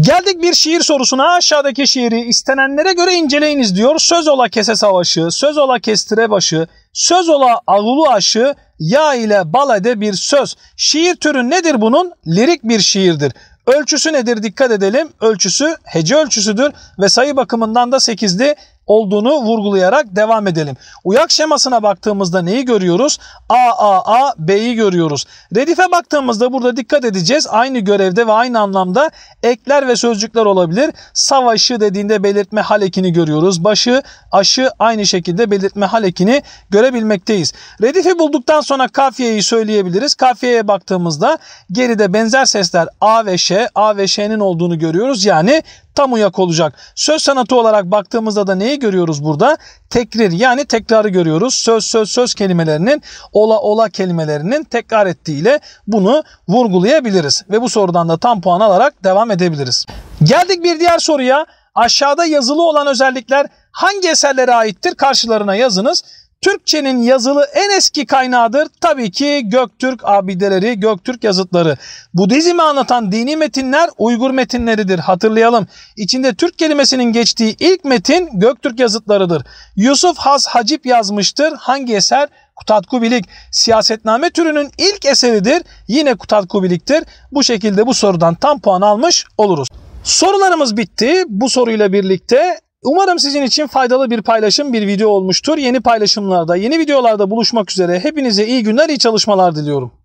Geldik bir şiir sorusuna. Aşağıdaki şiiri istenenlere göre inceleyiniz diyor. Söz ola kese savaşı, söz ola kestire başı, söz ola ağulu aşı, yağ ile balade bir söz. Şiir türü nedir bunun? Lirik bir şiirdir. Ölçüsü nedir dikkat edelim. Ölçüsü hece ölçüsüdür ve sayı bakımından da 8'li olduğunu vurgulayarak devam edelim. Uyak şemasına baktığımızda neyi görüyoruz? A, A, A, B'yi görüyoruz. Redife baktığımızda burada dikkat edeceğiz. Aynı görevde ve aynı anlamda ekler ve sözcükler olabilir. Savaşı dediğinde belirtme hal ekini görüyoruz. Başı, aşı aynı şekilde belirtme hal ekini görebilmekteyiz. Redifi bulduktan sonra kafiyeyi söyleyebiliriz. Kafiyeye baktığımızda geride benzer sesler A ve Ş, A ve Ş'nin olduğunu görüyoruz. Yani tam uyak olacak. Söz sanatı olarak baktığımızda da neyi görüyoruz burada? Tekrir yani tekrarı görüyoruz. Söz söz söz kelimelerinin ola ola kelimelerinin tekrar ettiğiyle bunu vurgulayabiliriz. Ve bu sorudan da tam puan alarak devam edebiliriz. Geldik bir diğer soruya. Aşağıda yazılı olan özellikler hangi eserlere aittir? Karşılarına yazınız. Türkçenin yazılı en eski kaynağıdır. Tabii ki Göktürk abideleri, Göktürk yazıtları. Budizmi anlatan dini metinler Uygur metinleridir. Hatırlayalım. İçinde Türk kelimesinin geçtiği ilk metin Göktürk yazıtlarıdır. Yusuf Has Hacip yazmıştır. Hangi eser? Kutatkubilik siyasetname türünün ilk eseridir. Yine Kutatkubilik'tir. Bu şekilde bu sorudan tam puan almış oluruz. Sorularımız bitti. Bu soruyla birlikte Umarım sizin için faydalı bir paylaşım, bir video olmuştur. Yeni paylaşımlarda, yeni videolarda buluşmak üzere. Hepinize iyi günler, iyi çalışmalar diliyorum.